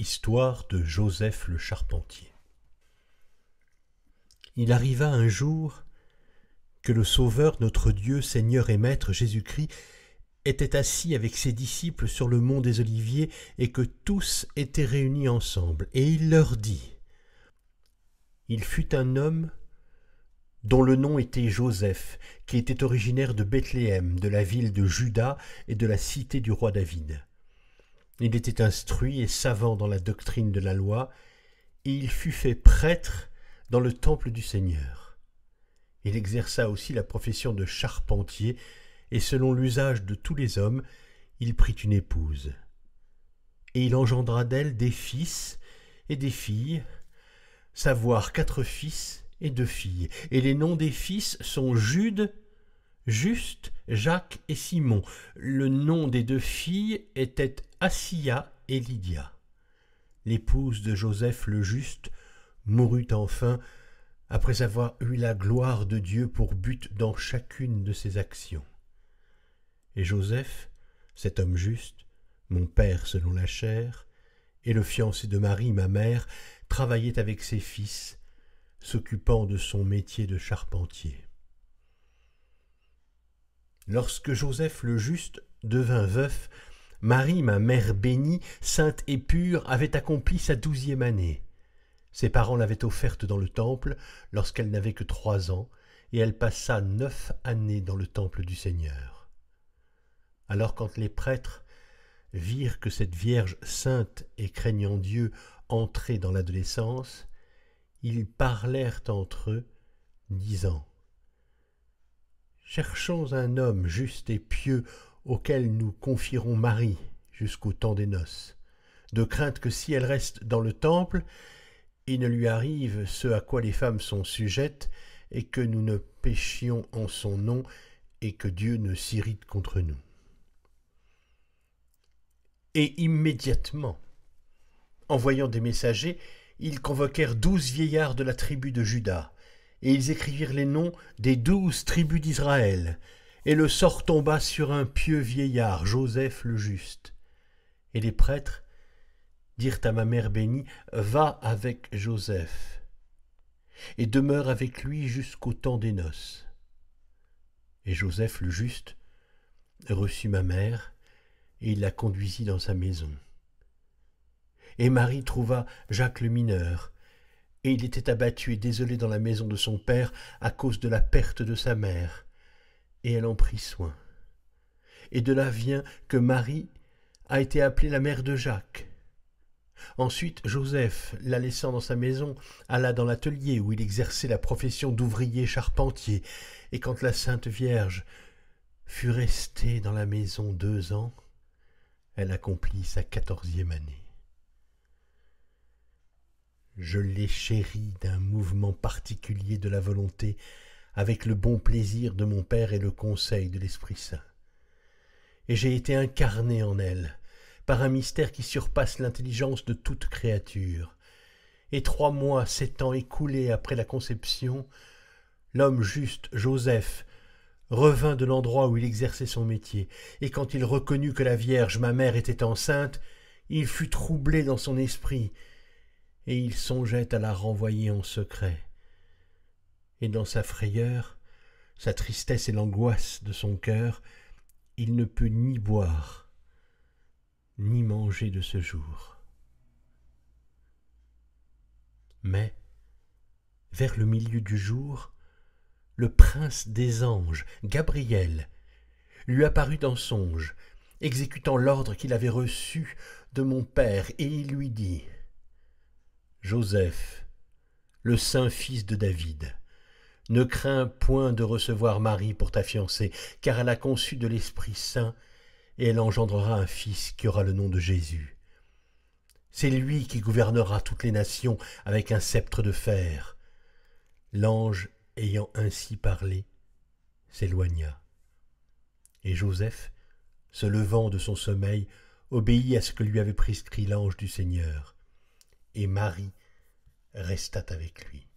Histoire de Joseph le Charpentier. Il arriva un jour que le Sauveur, notre Dieu, Seigneur et Maître Jésus-Christ, était assis avec ses disciples sur le mont des Oliviers et que tous étaient réunis ensemble. Et il leur dit Il fut un homme dont le nom était Joseph, qui était originaire de Bethléem, de la ville de Juda et de la cité du roi David. Il était instruit et savant dans la doctrine de la loi, et il fut fait prêtre dans le temple du Seigneur. Il exerça aussi la profession de charpentier, et selon l'usage de tous les hommes, il prit une épouse. Et il engendra d'elle des fils et des filles, savoir quatre fils et deux filles. Et les noms des fils sont Jude, Juste, Jacques et Simon. Le nom des deux filles était Assia et Lydia. L'épouse de Joseph le Juste mourut enfin après avoir eu la gloire de Dieu pour but dans chacune de ses actions. Et Joseph, cet homme juste, mon père selon la chair, et le fiancé de Marie, ma mère, travaillait avec ses fils, s'occupant de son métier de charpentier. Lorsque Joseph le Juste devint veuf, Marie, ma mère bénie, sainte et pure, avait accompli sa douzième année. Ses parents l'avaient offerte dans le temple lorsqu'elle n'avait que trois ans, et elle passa neuf années dans le temple du Seigneur. Alors quand les prêtres virent que cette Vierge sainte et craignant Dieu entrait dans l'adolescence, ils parlèrent entre eux, disant Cherchons un homme juste et pieux auquel nous confierons Marie jusqu'au temps des noces, de crainte que si elle reste dans le temple, il ne lui arrive ce à quoi les femmes sont sujettes, et que nous ne péchions en son nom, et que Dieu ne s'irrite contre nous. Et immédiatement, en envoyant des messagers, ils convoquèrent douze vieillards de la tribu de Juda, et ils écrivirent les noms des douze tribus d'Israël, et le sort tomba sur un pieux vieillard, Joseph le Juste. Et les prêtres dirent à ma mère bénie, Va avec Joseph, et demeure avec lui jusqu'au temps des noces. Et Joseph le Juste reçut ma mère, et il la conduisit dans sa maison. Et Marie trouva Jacques le mineur, et il était abattu et désolé dans la maison de son père à cause de la perte de sa mère et elle en prit soin. Et de là vient que Marie a été appelée la mère de Jacques. Ensuite, Joseph, la laissant dans sa maison, alla dans l'atelier où il exerçait la profession d'ouvrier charpentier, et quand la Sainte Vierge fut restée dans la maison deux ans, elle accomplit sa quatorzième année. Je l'ai chérie d'un mouvement particulier de la volonté avec le bon plaisir de mon Père et le conseil de l'Esprit Saint. Et j'ai été incarné en elle, par un mystère qui surpasse l'intelligence de toute créature. Et trois mois, sept ans écoulés après la conception, l'homme juste, Joseph, revint de l'endroit où il exerçait son métier, et quand il reconnut que la Vierge, ma mère, était enceinte, il fut troublé dans son esprit, et il songeait à la renvoyer en secret et dans sa frayeur, sa tristesse et l'angoisse de son cœur, il ne peut ni boire, ni manger de ce jour. Mais, vers le milieu du jour, le prince des anges, Gabriel, lui apparut en songe, exécutant l'ordre qu'il avait reçu de mon père, et il lui dit Joseph, le saint fils de David, ne crains point de recevoir Marie pour ta fiancée, car elle a conçu de l'Esprit Saint, et elle engendrera un fils qui aura le nom de Jésus. C'est lui qui gouvernera toutes les nations avec un sceptre de fer. L'ange, ayant ainsi parlé, s'éloigna. Et Joseph, se levant de son sommeil, obéit à ce que lui avait prescrit l'ange du Seigneur. Et Marie resta avec lui.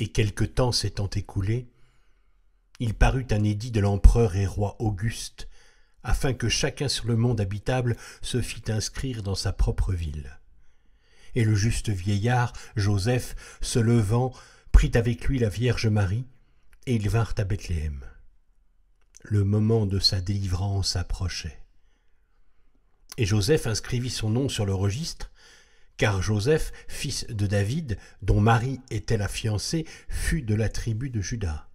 et quelque temps s'étant écoulé, il parut un édit de l'empereur et roi Auguste, afin que chacun sur le monde habitable se fît inscrire dans sa propre ville. Et le juste vieillard, Joseph, se levant, prit avec lui la Vierge Marie, et ils vinrent à Bethléem. Le moment de sa délivrance approchait. Et Joseph inscrivit son nom sur le registre, car Joseph, fils de David, dont Marie était la fiancée, fut de la tribu de Judas.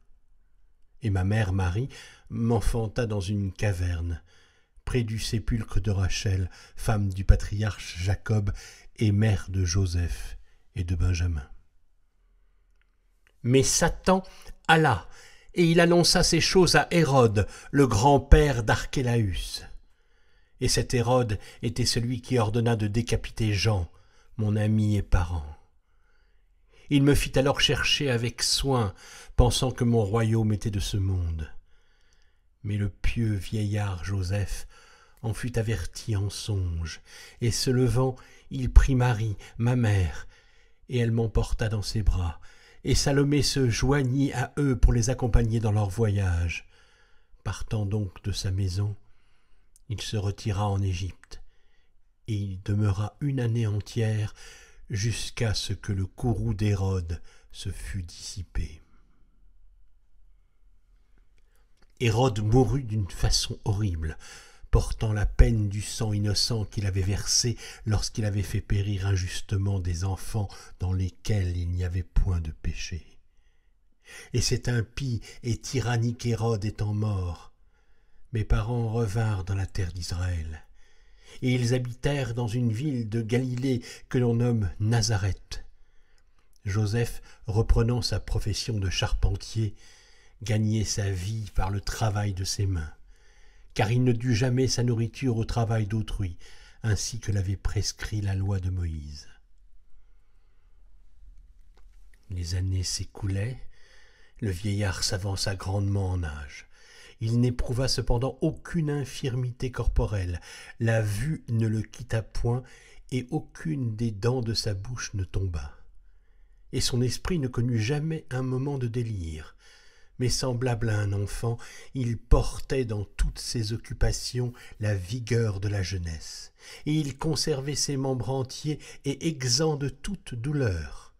Et ma mère Marie m'enfanta dans une caverne, près du sépulcre de Rachel, femme du patriarche Jacob et mère de Joseph et de Benjamin. Mais Satan alla, et il annonça ces choses à Hérode, le grand-père d'Archélaüs. Et cet Hérode était celui qui ordonna de décapiter Jean, mon ami et parent. Il me fit alors chercher avec soin, pensant que mon royaume était de ce monde. Mais le pieux vieillard Joseph en fut averti en songe, et se levant, il prit Marie, ma mère, et elle m'emporta dans ses bras, et Salomé se joignit à eux pour les accompagner dans leur voyage. Partant donc de sa maison, il se retira en Égypte, et il demeura une année entière jusqu'à ce que le courroux d'Hérode se fût dissipé. Hérode mourut d'une façon horrible, portant la peine du sang innocent qu'il avait versé lorsqu'il avait fait périr injustement des enfants dans lesquels il n'y avait point de péché. Et cet impie et tyrannique Hérode étant mort, mes parents revinrent dans la terre d'Israël et ils habitèrent dans une ville de Galilée que l'on nomme Nazareth. Joseph, reprenant sa profession de charpentier, gagnait sa vie par le travail de ses mains, car il ne dut jamais sa nourriture au travail d'autrui, ainsi que l'avait prescrit la loi de Moïse. Les années s'écoulaient, le vieillard s'avança grandement en âge. Il n'éprouva cependant aucune infirmité corporelle, la vue ne le quitta point, et aucune des dents de sa bouche ne tomba. Et son esprit ne connut jamais un moment de délire. Mais semblable à un enfant, il portait dans toutes ses occupations la vigueur de la jeunesse, et il conservait ses membres entiers et exempts de toute douleur.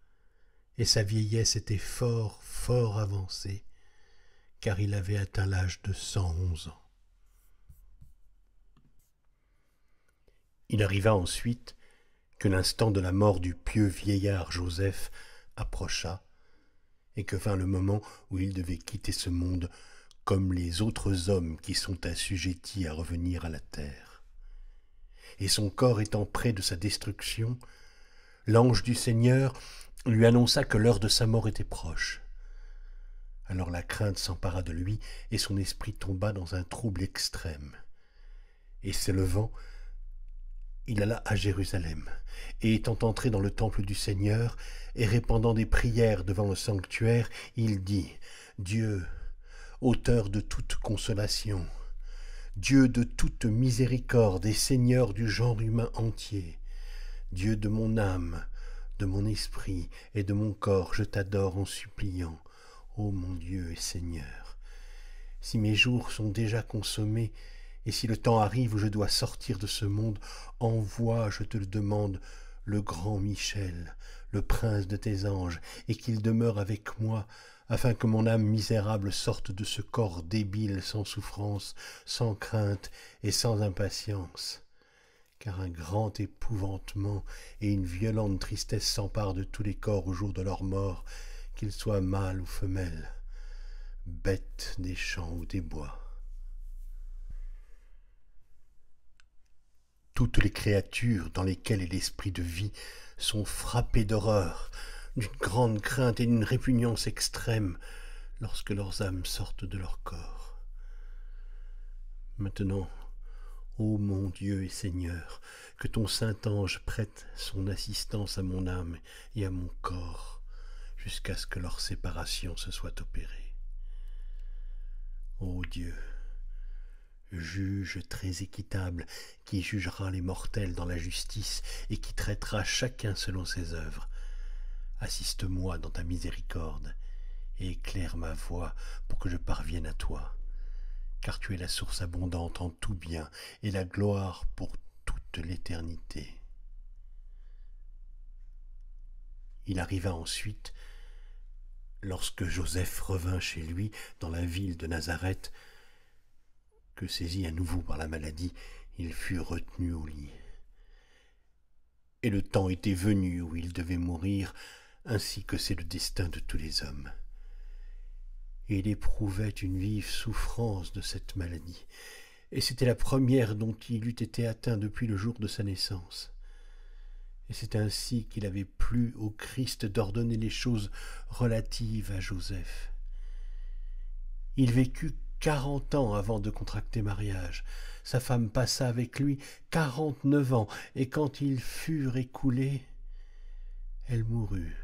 Et sa vieillesse était fort, fort avancée car il avait atteint l'âge de 111 ans. Il arriva ensuite que l'instant de la mort du pieux vieillard Joseph approcha, et que vint le moment où il devait quitter ce monde comme les autres hommes qui sont assujettis à revenir à la terre. Et son corps étant près de sa destruction, l'ange du Seigneur lui annonça que l'heure de sa mort était proche. Alors la crainte s'empara de lui et son esprit tomba dans un trouble extrême. Et s'élevant, il alla à Jérusalem, et étant entré dans le temple du Seigneur, et répandant des prières devant le sanctuaire, il dit, Dieu, auteur de toute consolation, Dieu de toute miséricorde et Seigneur du genre humain entier, Dieu de mon âme, de mon esprit et de mon corps, je t'adore en suppliant, Ô mon Dieu et Seigneur, si mes jours sont déjà consommés, et si le temps arrive où je dois sortir de ce monde, envoie, je te le demande, le grand Michel, le prince de tes anges, et qu'il demeure avec moi, afin que mon âme misérable sorte de ce corps débile sans souffrance, sans crainte et sans impatience. Car un grand épouvantement et une violente tristesse s'emparent de tous les corps au jour de leur mort, qu'ils soient mâles ou femelles, bête des champs ou des bois. Toutes les créatures dans lesquelles est l'esprit de vie sont frappées d'horreur, d'une grande crainte et d'une répugnance extrême lorsque leurs âmes sortent de leur corps. Maintenant, Ô mon Dieu et Seigneur, que ton saint ange prête son assistance à mon âme et à mon corps jusqu'à ce que leur séparation se soit opérée. Ô Dieu, juge très équitable, qui jugera les mortels dans la justice et qui traitera chacun selon ses œuvres, assiste-moi dans ta miséricorde et éclaire ma voie pour que je parvienne à toi, car tu es la source abondante en tout bien et la gloire pour toute l'éternité. Il arriva ensuite lorsque Joseph revint chez lui dans la ville de Nazareth, que saisi à nouveau par la maladie, il fut retenu au lit. Et le temps était venu où il devait mourir, ainsi que c'est le destin de tous les hommes. Et il éprouvait une vive souffrance de cette maladie, et c'était la première dont il eût été atteint depuis le jour de sa naissance. Et c'est ainsi qu'il avait plu au Christ d'ordonner les choses relatives à Joseph. Il vécut quarante ans avant de contracter mariage. Sa femme passa avec lui quarante-neuf ans, et quand ils furent écoulés, elle mourut.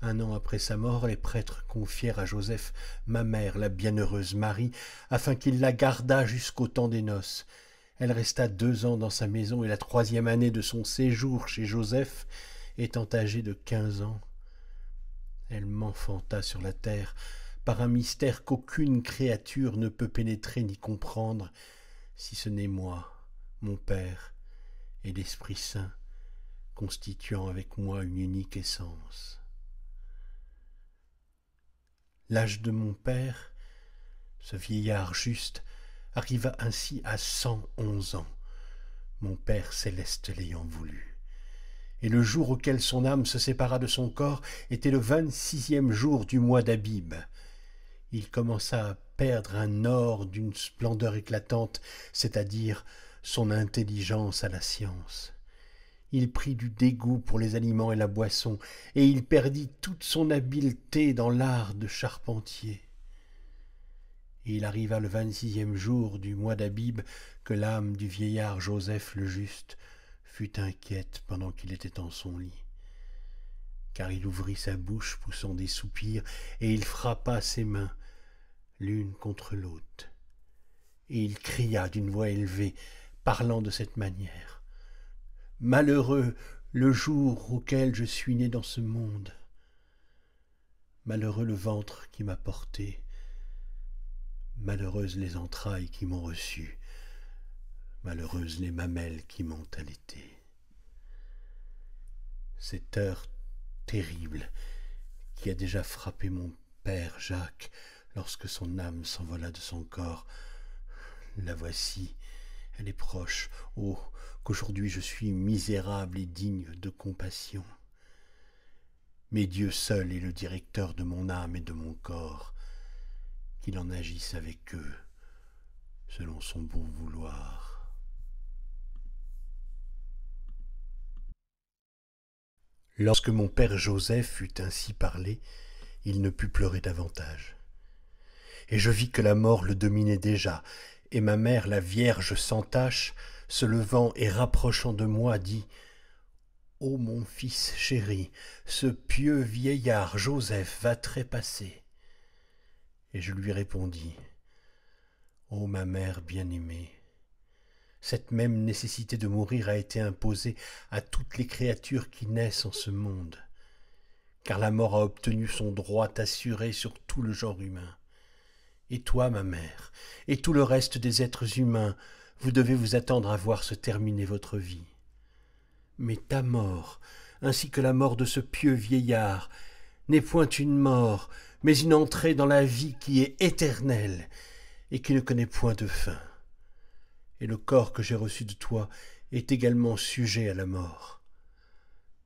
Un an après sa mort, les prêtres confièrent à Joseph ma mère, la bienheureuse Marie, afin qu'il la gardât jusqu'au temps des noces. Elle resta deux ans dans sa maison et la troisième année de son séjour chez Joseph, étant âgée de quinze ans, elle m'enfanta sur la terre par un mystère qu'aucune créature ne peut pénétrer ni comprendre, si ce n'est moi, mon Père, et l'Esprit Saint, constituant avec moi une unique essence. L'âge de mon Père, ce vieillard juste, arriva ainsi à cent onze ans, mon Père céleste l'ayant voulu. Et le jour auquel son âme se sépara de son corps était le vingt-sixième jour du mois d'Abib. Il commença à perdre un or d'une splendeur éclatante, c'est-à-dire son intelligence à la science. Il prit du dégoût pour les aliments et la boisson, et il perdit toute son habileté dans l'art de charpentier et il arriva le vingt-sixième jour du mois d'Abib que l'âme du vieillard Joseph le Juste fut inquiète pendant qu'il était en son lit. Car il ouvrit sa bouche poussant des soupirs, et il frappa ses mains l'une contre l'autre. Et il cria d'une voix élevée, parlant de cette manière. Malheureux le jour auquel je suis né dans ce monde. Malheureux le ventre qui m'a porté Malheureuses les entrailles qui m'ont reçu, malheureuses les mamelles qui m'ont allaité. Cette heure terrible qui a déjà frappé mon père Jacques lorsque son âme s'envola de son corps, la voici, elle est proche. Oh, qu'aujourd'hui je suis misérable et digne de compassion. Mais Dieu seul est le directeur de mon âme et de mon corps qu'il en agisse avec eux selon son bon vouloir. Lorsque mon père Joseph eut ainsi parlé, il ne put pleurer davantage. Et je vis que la mort le dominait déjà, et ma mère, la Vierge sans tache, se levant et rapprochant de moi, dit Ô mon fils chéri, ce pieux vieillard Joseph va trépasser et je lui répondis Ô ma mère bien-aimée, cette même nécessité de mourir a été imposée à toutes les créatures qui naissent en ce monde, car la mort a obtenu son droit assuré sur tout le genre humain. Et toi, ma mère, et tout le reste des êtres humains, vous devez vous attendre à voir se terminer votre vie. Mais ta mort, ainsi que la mort de ce pieux vieillard, n'est point une mort, mais une entrée dans la vie qui est éternelle et qui ne connaît point de fin. Et le corps que j'ai reçu de toi est également sujet à la mort.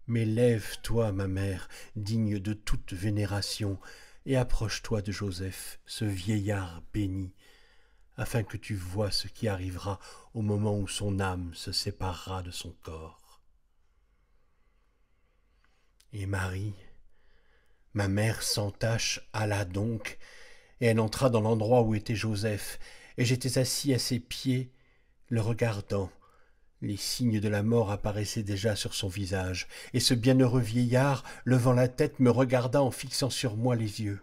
Mais lève-toi, ma mère, digne de toute vénération, et approche-toi de Joseph, ce vieillard béni, afin que tu vois ce qui arrivera au moment où son âme se séparera de son corps. Et Marie, Ma mère sans tache alla donc, et elle entra dans l'endroit où était Joseph, et j'étais assis à ses pieds, le regardant. Les signes de la mort apparaissaient déjà sur son visage, et ce bienheureux vieillard, levant la tête, me regarda en fixant sur moi les yeux.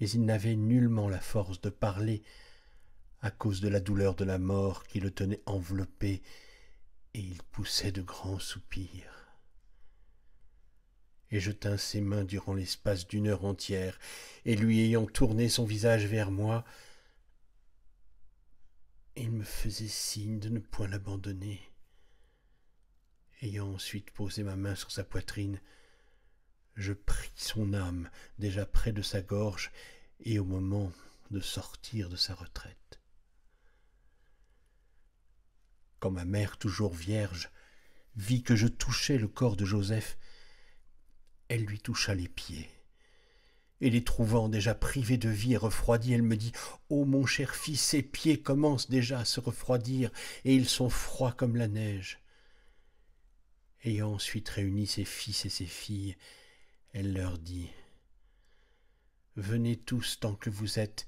Mais il n'avait nullement la force de parler, à cause de la douleur de la mort qui le tenait enveloppé, et il poussait de grands soupirs et je tins ses mains durant l'espace d'une heure entière, et lui ayant tourné son visage vers moi, il me faisait signe de ne point l'abandonner. Ayant ensuite posé ma main sur sa poitrine, je pris son âme déjà près de sa gorge et au moment de sortir de sa retraite. Quand ma mère, toujours vierge, vit que je touchais le corps de Joseph, elle lui toucha les pieds. Et les trouvant déjà privés de vie et refroidis, elle me dit Ô oh, mon cher fils, ses pieds commencent déjà à se refroidir, et ils sont froids comme la neige. Ayant ensuite réuni ses fils et ses filles, elle leur dit Venez tous tant que vous êtes,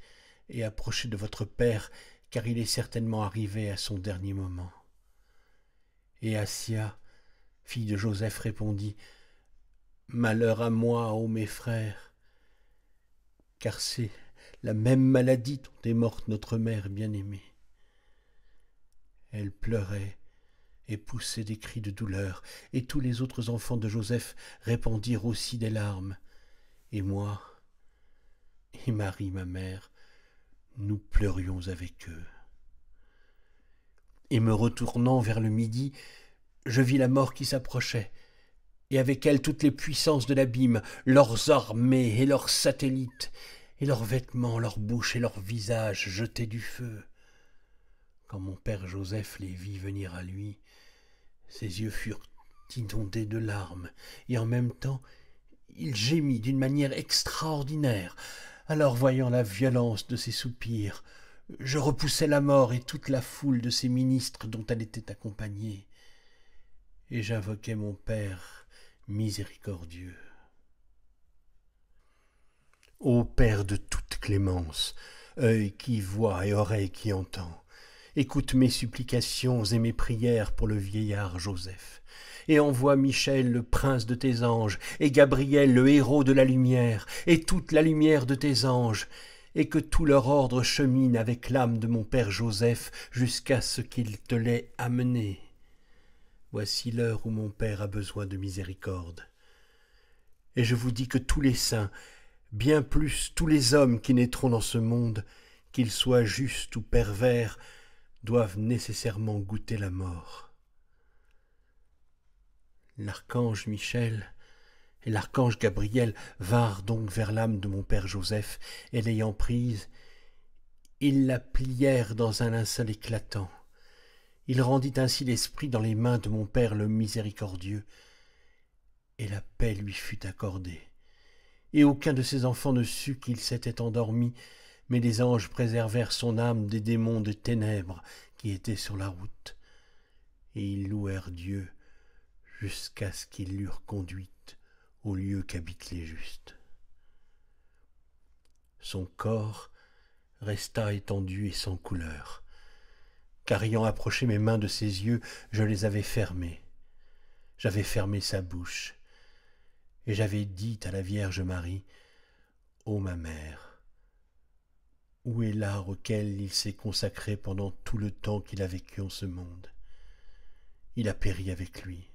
et approchez de votre Père, car il est certainement arrivé à son dernier moment. Et Assia, fille de Joseph, répondit Malheur à moi, ô mes frères, car c'est la même maladie dont est morte notre mère bien-aimée. Elle pleurait et poussait des cris de douleur, et tous les autres enfants de Joseph répandirent aussi des larmes. Et moi, et Marie, ma mère, nous pleurions avec eux. Et me retournant vers le midi, je vis la mort qui s'approchait et avec elles toutes les puissances de l'abîme, leurs armées et leurs satellites, et leurs vêtements, leurs bouches et leurs visages jetés du feu. Quand mon père Joseph les vit venir à lui, ses yeux furent inondés de larmes, et en même temps il gémit d'une manière extraordinaire. Alors voyant la violence de ses soupirs, je repoussai la mort et toute la foule de ses ministres dont elle était accompagnée, et j'invoquai mon père miséricordieux. Ô Père de toute clémence, œil qui voit et oreille qui entend, écoute mes supplications et mes prières pour le vieillard Joseph, et envoie Michel, le prince de tes anges, et Gabriel, le héros de la lumière, et toute la lumière de tes anges, et que tout leur ordre chemine avec l'âme de mon père Joseph jusqu'à ce qu'il te l'ait amené. Voici l'heure où mon Père a besoin de miséricorde. Et je vous dis que tous les saints, bien plus tous les hommes qui naîtront dans ce monde, qu'ils soient justes ou pervers, doivent nécessairement goûter la mort. L'archange Michel et l'archange Gabriel vinrent donc vers l'âme de mon père Joseph, et l'ayant prise, ils la plièrent dans un linceul éclatant. Il rendit ainsi l'esprit dans les mains de mon Père le miséricordieux, et la paix lui fut accordée. Et aucun de ses enfants ne sut qu'il s'était endormi, mais les anges préservèrent son âme des démons de ténèbres qui étaient sur la route. Et ils louèrent Dieu jusqu'à ce qu'ils l'eurent conduite au lieu qu'habitent les justes. Son corps resta étendu et sans couleur car ayant approché mes mains de ses yeux, je les avais fermées. J'avais fermé sa bouche, et j'avais dit à la Vierge Marie, Ô ma mère, où est l'art auquel il s'est consacré pendant tout le temps qu'il a vécu en ce monde Il a péri avec lui,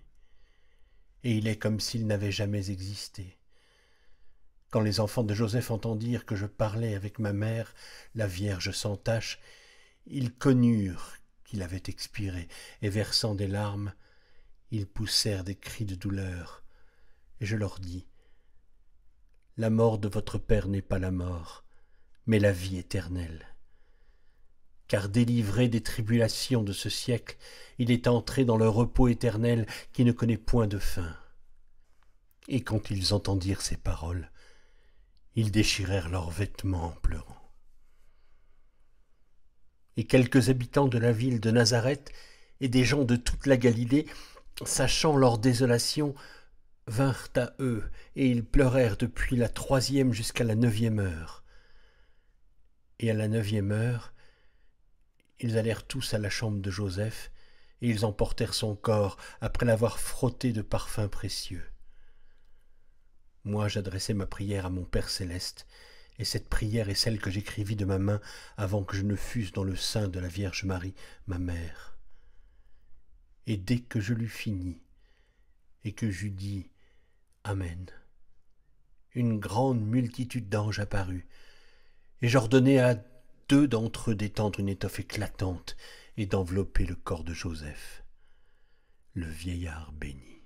et il est comme s'il n'avait jamais existé. Quand les enfants de Joseph entendirent que je parlais avec ma mère, la Vierge sans tache, ils connurent qu'il avait expiré, et versant des larmes, ils poussèrent des cris de douleur. Et je leur dis, La mort de votre Père n'est pas la mort, mais la vie éternelle. Car délivré des tribulations de ce siècle, il est entré dans le repos éternel qui ne connaît point de fin. Et quand ils entendirent ces paroles, ils déchirèrent leurs vêtements en pleurant et quelques habitants de la ville de Nazareth et des gens de toute la Galilée, sachant leur désolation, vinrent à eux, et ils pleurèrent depuis la troisième jusqu'à la neuvième heure. Et à la neuvième heure, ils allèrent tous à la chambre de Joseph, et ils emportèrent son corps, après l'avoir frotté de parfums précieux. Moi j'adressai ma prière à mon Père céleste, et cette prière est celle que j'écrivis de ma main avant que je ne fusse dans le sein de la Vierge Marie, ma mère. Et dès que je l'eus fini, et que j'eus dit Amen, une grande multitude d'anges apparut, et j'ordonnai à deux d'entre eux d'étendre une étoffe éclatante et d'envelopper le corps de Joseph. Le vieillard béni.